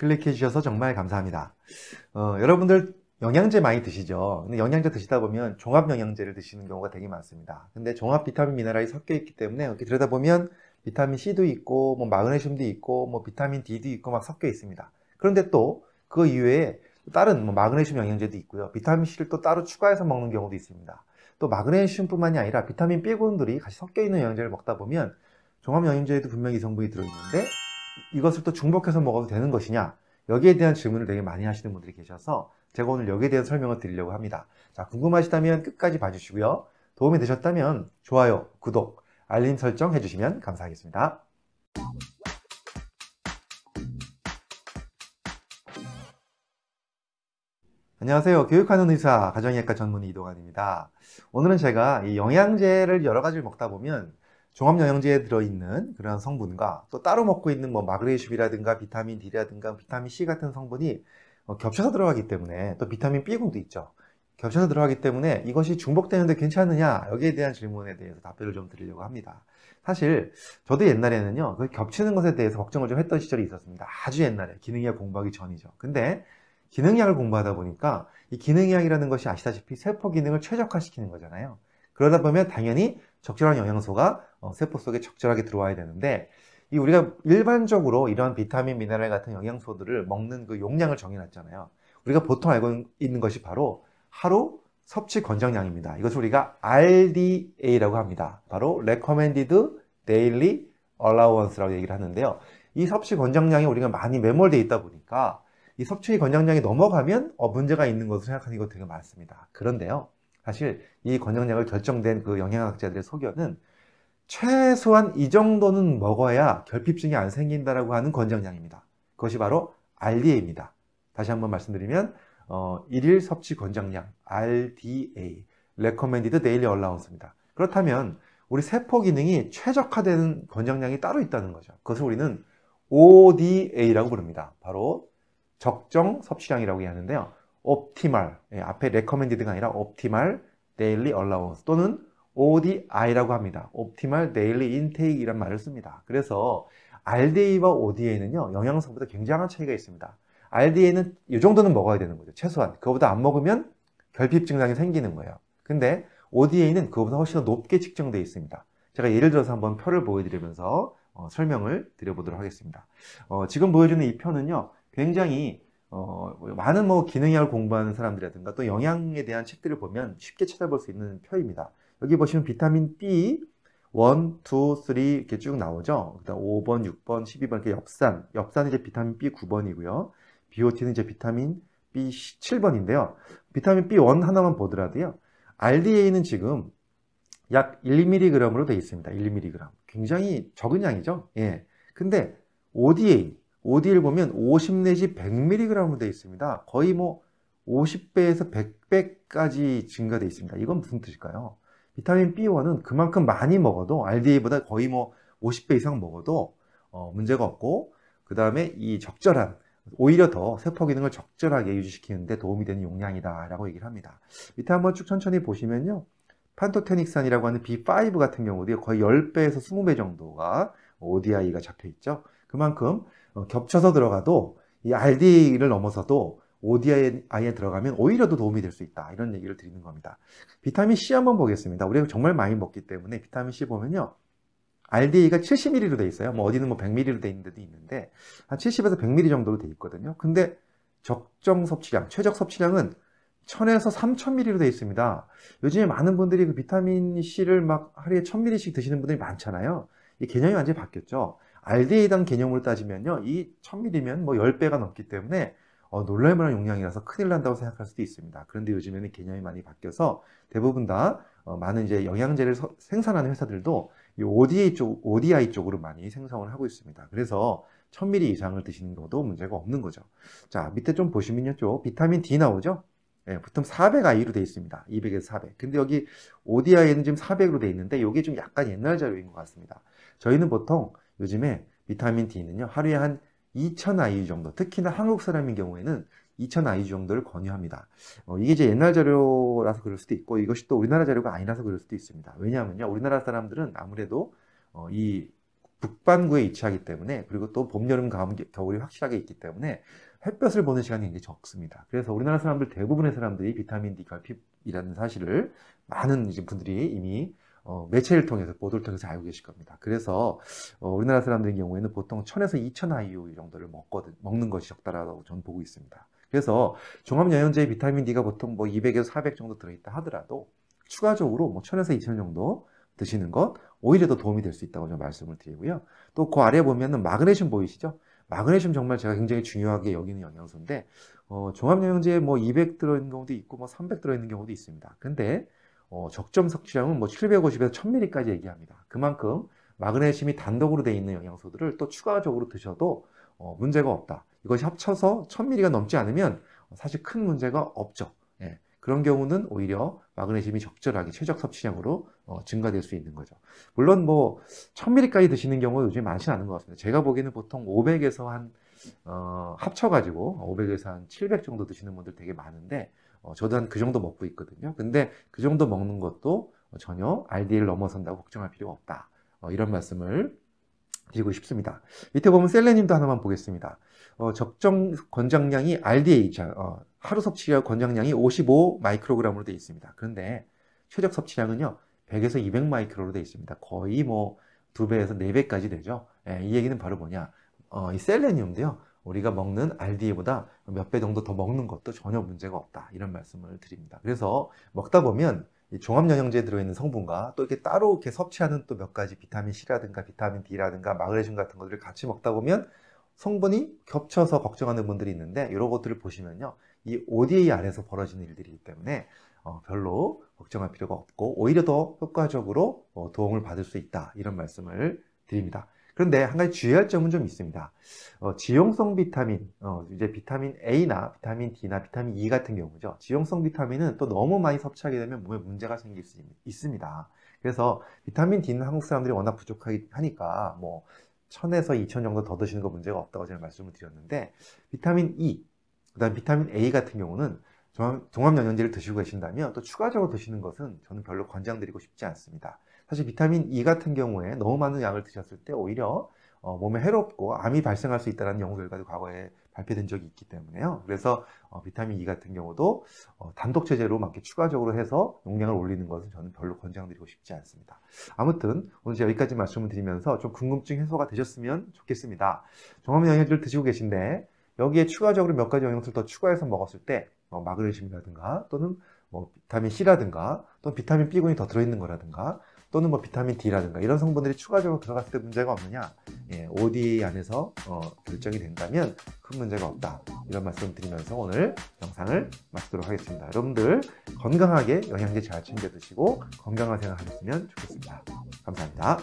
클릭해 주셔서 정말 감사합니다. 어, 여러분들 영양제 많이 드시죠? 근데 영양제 드시다 보면 종합 영양제를 드시는 경우가 되게 많습니다. 근데 종합 비타민 미네랄이 섞여 있기 때문에 이렇게 들여다보면 비타민 C도 있고 뭐 마그네슘도 있고 뭐 비타민 D도 있고 막 섞여 있습니다. 그런데 또 그 이외에 다른 뭐 마그네슘 영양제도 있고요. 비타민 C를 또 따로 추가해서 먹는 경우도 있습니다. 또 마그네슘뿐만이 아니라 비타민 B군들이 같이 섞여 있는 영양제를 먹다 보면 종합 영양제에도 분명히 이 성분이 들어 있는데 이것을 또 중복해서 먹어도 되는 것이냐 여기에 대한 질문을 되게 많이 하시는 분들이 계셔서 제가 오늘 여기에 대한 설명을 드리려고 합니다. 자 궁금하시다면 끝까지 봐주시고요. 도움이 되셨다면 좋아요, 구독, 알림 설정 해주시면 감사하겠습니다. 안녕하세요. 교육하는 의사, 가정의학과 전문의 이동환입니다. 오늘은 제가 이 영양제를 여러 가지를 먹다 보면 종합 영양제에 들어있는 그런 성분과 또 따로 먹고 있는 뭐 마그네슘이라든가 비타민 D라든가 비타민 C 같은 성분이 어, 겹쳐서 들어가기 때문에 또 비타민 B군도 있죠. 겹쳐서 들어가기 때문에 이것이 중복되는데 괜찮느냐 여기에 대한 질문에 대해서 답변을 좀 드리려고 합니다. 사실 저도 옛날에는요 그 겹치는 것에 대해서 걱정을 좀 했던 시절이 있었습니다. 아주 옛날에 기능의학 공부하기 전이죠. 근데 기능의학을 공부하다 보니까 이 기능의학이라는 것이 아시다시피 세포 기능을 최적화시키는 거잖아요. 그러다 보면 당연히 적절한 영양소가 어, 세포 속에 적절하게 들어와야 되는데 이 우리가 일반적으로 이러한 비타민, 미네랄 같은 영양소들을 먹는 그 용량을 정해놨잖아요. 우리가 보통 알고 있는 것이 바로 하루 섭취 권장량입니다. 이것을 우리가 RDA라고 합니다. 바로 Recommended Daily Allowance라고 얘기를 하는데요. 이 섭취 권장량이 우리가 많이 매몰어 있다 보니까 이 섭취 권장량이 넘어가면 어, 문제가 있는 것으로 생각하는 이 되게 많습니다. 그런데요. 사실 이권장량을 결정된 그 영양학자들의 소견은 최소한 이 정도는 먹어야 결핍증이 안 생긴다라고 하는 권장량입니다. 그것이 바로 RDA입니다. 다시 한번 말씀드리면 어, 1일 섭취 권장량 RDA (Recommended Daily Allowance입니다. 그렇다면 우리 세포 기능이 최적화되는 권장량이 따로 있다는 거죠. 그것을 우리는 ODA라고 부릅니다. 바로 적정 섭취량이라고 하는데요. optimal 예, 앞에 recommended가 아니라 optimal daily allowance 또는 ODI라고 합니다. optimal daily intake 이란 말을 씁니다. 그래서 RDA와 ODA는요 영양성보다 굉장한 차이가 있습니다. RDA는 이 정도는 먹어야 되는 거죠. 최소한 그거보다 안 먹으면 결핍 증상이 생기는 거예요. 근데 ODA는 그거보다 훨씬 더 높게 측정되어 있습니다. 제가 예를 들어서 한번 표를 보여드리면서 어, 설명을 드려보도록 하겠습니다. 어, 지금 보여주는 이 표는요, 굉장히 어, 뭐 많은 뭐 기능의학 공부하는 사람들이라든가 또 영양에 대한 책들을 보면 쉽게 찾아볼 수 있는 표입니다. 여기 보시면 비타민 B 1, 2, 3 이렇게 쭉 나오죠. 그다음 5번, 6번, 12번 이렇게 엽산. 엽산은 이제 비타민 B 9번이고요. BOT는 이제 비타민 B 7번인데요. 비타민 B1 하나만 보더라도요. RDA는 지금 약 1mg으로 되어 있습니다. 1mg. 굉장히 적은 양이죠. 예. 근데 ODA, OD를 보면 50 내지 100mg으로 되어 있습니다. 거의 뭐 50배에서 100배까지 증가되어 있습니다. 이건 무슨 뜻일까요? 비타민 B1은 그만큼 많이 먹어도 RDA보다 거의 뭐 50배 이상 먹어도 어, 문제가 없고 그 다음에 이 적절한 오히려 더 세포 기능을 적절하게 유지시키는데 도움이 되는 용량이다 라고 얘기를 합니다. 밑에 한번 쭉 천천히 보시면요. 판토테닉산이라고 하는 B5 같은 경우도 거의 10배에서 20배 정도가 ODI가 잡혀 있죠. 그만큼 어, 겹쳐서 들어가도 이 RD를 넘어서도 ODI에 들어가면 오히려 더 도움이 될 수 있다. 이런 얘기를 드리는 겁니다. 비타민 C 한번 보겠습니다. 우리가 정말 많이 먹기 때문에 비타민 C 보면요. RDA가 70ml로 되어 있어요. 뭐 어디는 뭐 100ml로 돼 있는 데도 있는데 한 70에서 100ml 정도로 되어 있거든요. 근데 적정 섭취량, 최적 섭취량은 1000에서 3000ml로 돼 있습니다. 요즘에 많은 분들이 그 비타민 C를 막 하루에 1000ml씩 드시는 분들이 많잖아요. 이 개념이 완전히 바뀌었죠. 알데히당 개념으로 따지면요. 이 1000ml면 뭐 10배가 넘기 때문에 어, 놀랄만한 용량이라서 큰일 난다고 생각할 수도 있습니다. 그런데 요즘에는 개념이 많이 바뀌어서 대부분 다 어, 많은 이제 영양제를 서, 생산하는 회사들도 이 ODA 쪽, ODI 쪽으로 많이 생성을 하고 있습니다. 그래서 1000ml 이상을 드시는 것도 문제가 없는 거죠. 자, 밑에 좀 보시면요. 쪽 비타민 D 나오죠? 예, 보통 400IU로 되어 있습니다. 200에서 400. 근데 여기 ODI는 지금 400으로 되어 있는데 이게 좀 약간 옛날 자료인 것 같습니다. 저희는 보통 요즘에 비타민 D는요, 하루에 한 2000IU 정도, 특히나 한국 사람인 경우에는 2000IU 정도를 권유합니다. 어, 이게 이제 옛날 자료라서 그럴 수도 있고, 이것이 또 우리나라 자료가 아니라서 그럴 수도 있습니다. 왜냐하면요, 우리나라 사람들은 아무래도 어, 이 북반구에 위치하기 때문에, 그리고 또 봄, 여름, 가을, 겨울이 확실하게 있기 때문에, 햇볕을 보는 시간이 굉장히 적습니다. 그래서 우리나라 사람들 대부분의 사람들이 비타민 D 결핍이라는 사실을 많은 분들이 이미 어, 매체를 통해서 보도를 통해서 알고 계실 겁니다. 그래서 어, 우리나라 사람들의 경우에는 보통 천에서2천0 0 IU 정도를 먹거든 먹는 것이 적다라고 저는 보고 있습니다. 그래서 종합영양제 비타민 D가 보통 뭐 200에서 400 정도 들어있다 하더라도 추가적으로 뭐1에서2천 정도 드시는 것 오히려 더 도움이 될 수 있다고 좀 말씀을 드리고요. 또 그 아래 보면은 마그네슘 보이시죠? 마그네슘 정말 제가 굉장히 중요하게 여기는 영양소인데 어, 종합영양제에 뭐 200 들어있는 경우도 있고 뭐 300 들어있는 경우도 있습니다. 근데 어, 적점 섭취량은 뭐 750에서 1000mg까지 얘기합니다. 그만큼 마그네슘이 단독으로 되어 있는 영양소들을 또 추가적으로 드셔도 어, 문제가 없다. 이것이 합쳐서 1000mg가 넘지 않으면 사실 큰 문제가 없죠. 예. 그런 경우는 오히려 마그네슘이 적절하게 최적 섭취량으로 어, 증가될 수 있는 거죠. 물론 뭐 1000mg까지 드시는 경우가 요즘 많지는 않은 것 같습니다. 제가 보기에는 보통 500에서 한 어, 합쳐가지고 500에서 한 700 정도 드시는 분들 되게 많은데 어, 저도 한 그 정도 먹고 있거든요. 근데 그 정도 먹는 것도 어, 전혀 RDL 넘어선다고 걱정할 필요 없다. 어, 이런 말씀을 드리고 싶습니다. 밑에 보면 셀레님도 하나만 보겠습니다. 어, 적정 권장량이 RDH, 어, 하루 섭취 권장량이 55 마이크로그램으로 되어 있습니다. 그런데 최적 섭취량은요, 100에서 200 마이크로로 되어 있습니다. 거의 뭐 두배에서네배까지 되죠. 예, 이 얘기는 바로 뭐냐. 어, 이 셀레늄도요, 우리가 먹는 RDA보다 몇 배 정도 더 먹는 것도 전혀 문제가 없다. 이런 말씀을 드립니다. 그래서 먹다 보면 종합영양제에 들어있는 성분과 또 이렇게 따로 이렇게 섭취하는 또 몇 가지 비타민 C라든가 비타민 D라든가 마그네슘 같은 것들을 같이 먹다 보면 성분이 겹쳐서 걱정하는 분들이 있는데 이런 것들을 보시면요. 이 ODA 안에서 벌어지는 일들이기 때문에 어, 별로 걱정할 필요가 없고 오히려 더 효과적으로 어, 도움을 받을 수 있다 이런 말씀을 드립니다. 그런데 한 가지 주의할 점은 좀 있습니다. 어, 지용성 비타민, 어, 이제 비타민 A나 비타민 D나 비타민 E 같은 경우죠. 지용성 비타민은 또 너무 많이 섭취하게 되면 몸에 문제가 생길 수 있, 습니다 그래서 비타민 D는 한국 사람들이 워낙 부족하니까 뭐천에서2천 정도 더 드시는 거 문제가 없다고 제가 말씀을 드렸는데 비타민 E, 그다음 비타민 A 같은 경우는 종합, 종합 영양제를 드시고 계신다면 또 추가적으로 드시는 것은 저는 별로 권장드리고 싶지 않습니다. 사실 비타민 E 같은 경우에 너무 많은 양을 드셨을 때 오히려 어, 몸에 해롭고 암이 발생할 수 있다는 연구 결과도 과거에 발표된 적이 있기 때문에요. 그래서 어, 비타민 E 같은 경우도 어, 단독체제로 맞게 추가적으로 해서 용량을 올리는 것은 저는 별로 권장드리고 싶지 않습니다. 아무튼 오늘 제가 여기까지 말씀을 드리면서 좀 궁금증 해소가 되셨으면 좋겠습니다. 종합 영양제를 드시고 계신데 여기에 추가적으로 몇 가지 영양소를 더 추가해서 먹었을 때 어, 마그네슘이라든가 또는 뭐 비타민 C라든가 또는 비타민 B군이 더 들어있는 거라든가 또는 뭐 비타민 D라든가 이런 성분들이 추가적으로 들어갔을 때 문제가 없느냐 예, ODA 안에서 어, 결정이 된다면 큰 문제가 없다 이런 말씀 드리면서 오늘 영상을 마치도록 하겠습니다 여러분들 건강하게 영양제 잘 챙겨 드시고 건강한 생활 하셨으면 좋겠습니다 감사합니다